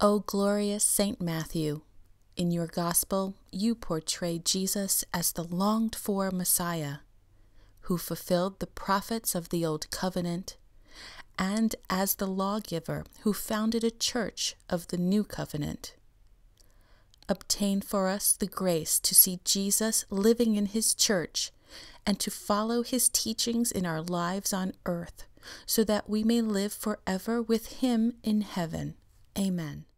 O glorious St. Matthew, in your Gospel, you portray Jesus as the longed for Messiah, who fulfilled the prophets of the Old Covenant, and as the lawgiver who founded a church of the New Covenant. Obtain for us the grace to see Jesus living in his church and to follow his teachings in our lives on earth, so that we may live forever with him in heaven. Amen.